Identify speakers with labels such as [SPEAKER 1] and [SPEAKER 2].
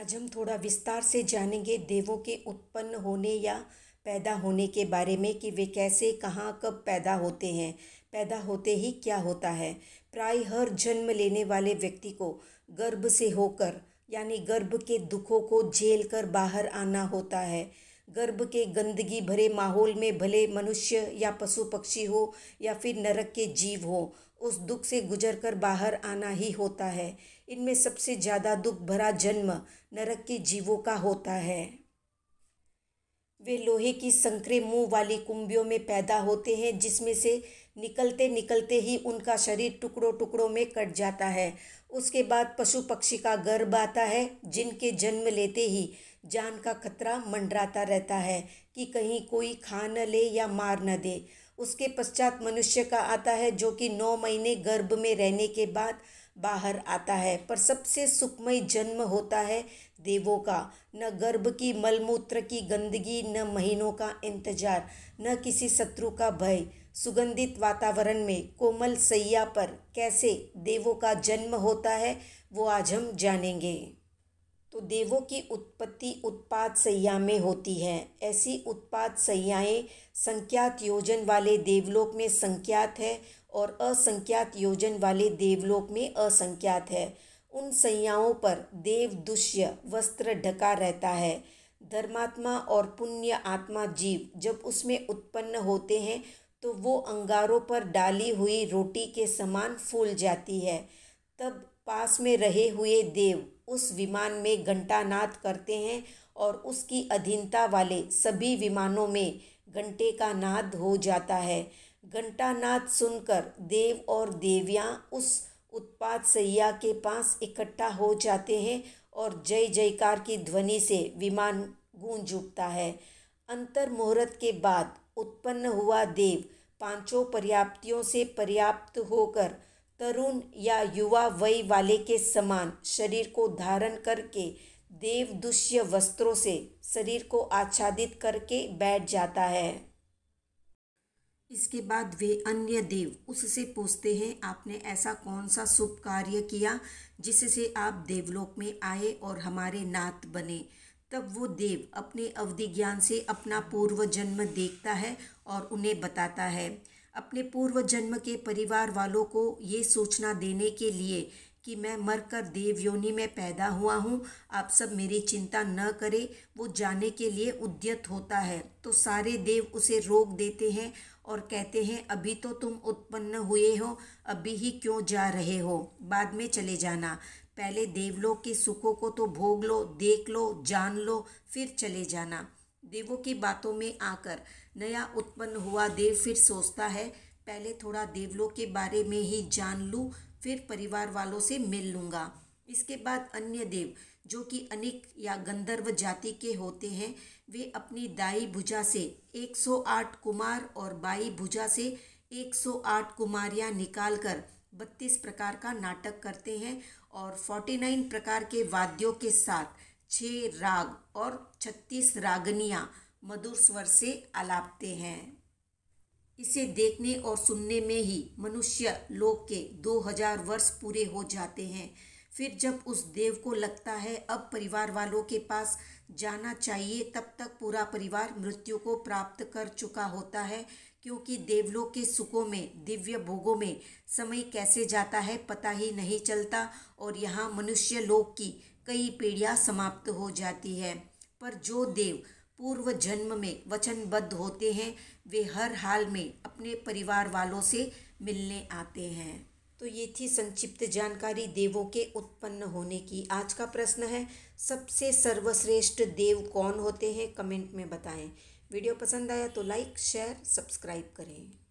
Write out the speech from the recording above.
[SPEAKER 1] आज हम थोड़ा विस्तार से जानेंगे देवों के उत्पन्न होने या पैदा होने के बारे में कि वे कैसे कहाँ कब पैदा होते हैं पैदा होते ही क्या होता है प्राय हर जन्म लेने वाले व्यक्ति को गर्भ से होकर यानी गर्भ के दुखों को झेल कर बाहर आना होता है गर्भ के गंदगी भरे माहौल में भले मनुष्य या पशु पक्षी हो या फिर नरक के जीव हो उस दुख से गुजर कर बाहर आना ही होता है इनमें सबसे ज़्यादा दुख भरा जन्म नरक के जीवों का होता है वे लोहे की संकरे मुंह वाली कुंभियों में पैदा होते हैं जिसमें से निकलते निकलते ही उनका शरीर टुकड़ों टुकड़ों में कट जाता है उसके बाद पशु पक्षी का गर्भ आता है जिनके जन्म लेते ही जान का खतरा मंडराता रहता है कि कहीं कोई खा न ले या मार न दे उसके पश्चात मनुष्य का आता है जो कि नौ महीने गर्भ में रहने के बाद बाहर आता है पर सबसे सुखमय जन्म होता है देवों का न गर्भ की मलमूत्र की गंदगी न महीनों का इंतजार न किसी शत्रु का भय सुगंधित वातावरण में कोमल सैया पर कैसे देवों का जन्म होता है वो आज हम जानेंगे तो देवों की उत्पत्ति उत्पाद सैया में होती है ऐसी उत्पाद सैयाएँ संख्यात योजन वाले देवलोक में संख्यात है और असंख्यात योजन वाले देवलोक में असंख्यात है उन सैयाओं पर देव दुष्य वस्त्र ढका रहता है धर्मात्मा और पुण्य आत्मा जीव जब उसमें उत्पन्न होते हैं तो वो अंगारों पर डाली हुई रोटी के समान फूल जाती है तब पास में रहे हुए देव उस विमान में घंटानाद करते हैं और उसकी अधीनता वाले सभी विमानों में घंटे का नाद हो जाता है घंटानाद सुनकर देव और देवियाँ उस उत्पाद सैया के पास इकट्ठा हो जाते हैं और जय जयकार की ध्वनि से विमान गूंज उठता है अंतर मुहूर्त के बाद उत्पन्न हुआ देव पांचों पर्याप्तियों से पर्याप्त होकर तरुण या युवा वय वाले के समान शरीर को धारण करके देवदूष्य वस्त्रों से शरीर को आच्छादित करके बैठ जाता है इसके बाद वे अन्य देव उससे पूछते हैं आपने ऐसा कौन सा शुभ कार्य किया जिससे आप देवलोक में आए और हमारे नाथ बने तब वो देव अपने अवधि ज्ञान से अपना पूर्व जन्म देखता है और उन्हें बताता है अपने पूर्व जन्म के परिवार वालों को ये सूचना देने के लिए कि मैं मरकर देव योनि में पैदा हुआ हूँ आप सब मेरी चिंता न करें वो जाने के लिए उद्यत होता है तो सारे देव उसे रोक देते हैं और कहते हैं अभी तो तुम उत्पन्न हुए हो अभी ही क्यों जा रहे हो बाद में चले जाना पहले देवलोक के सुखों को तो भोग लो देख लो जान लो फिर चले जाना देवों की बातों में आकर नया उत्पन्न हुआ देव फिर सोचता है पहले थोड़ा देवलों के बारे में ही जान लूँ फिर परिवार वालों से मिल लूँगा इसके बाद अन्य देव जो कि अनेक या गंधर्व जाति के होते हैं वे अपनी दाई भुजा से 108 कुमार और बाई भुजा से 108 कुमारियां निकालकर 32 प्रकार का नाटक करते हैं और 49 प्रकार के वाद्यों के साथ छः राग और 36 रागनियाँ मधुर स्वर से आलापते हैं इसे देखने और सुनने में ही मनुष्य लोक के दो हजार वर्ष पूरे हो जाते हैं फिर जब उस देव को लगता है अब परिवार वालों के पास जाना चाहिए तब तक पूरा परिवार मृत्यु को प्राप्त कर चुका होता है क्योंकि देवलोक के सुखों में दिव्य भोगों में समय कैसे जाता है पता ही नहीं चलता और यहाँ मनुष्य लोक की कई पीढ़ियाँ समाप्त हो जाती है पर जो देव पूर्व जन्म में वचनबद्ध होते हैं वे हर हाल में अपने परिवार वालों से मिलने आते हैं तो ये थी संक्षिप्त जानकारी देवों के उत्पन्न होने की आज का प्रश्न है सबसे सर्वश्रेष्ठ देव कौन होते हैं कमेंट में बताएं वीडियो पसंद आया तो लाइक शेयर सब्सक्राइब करें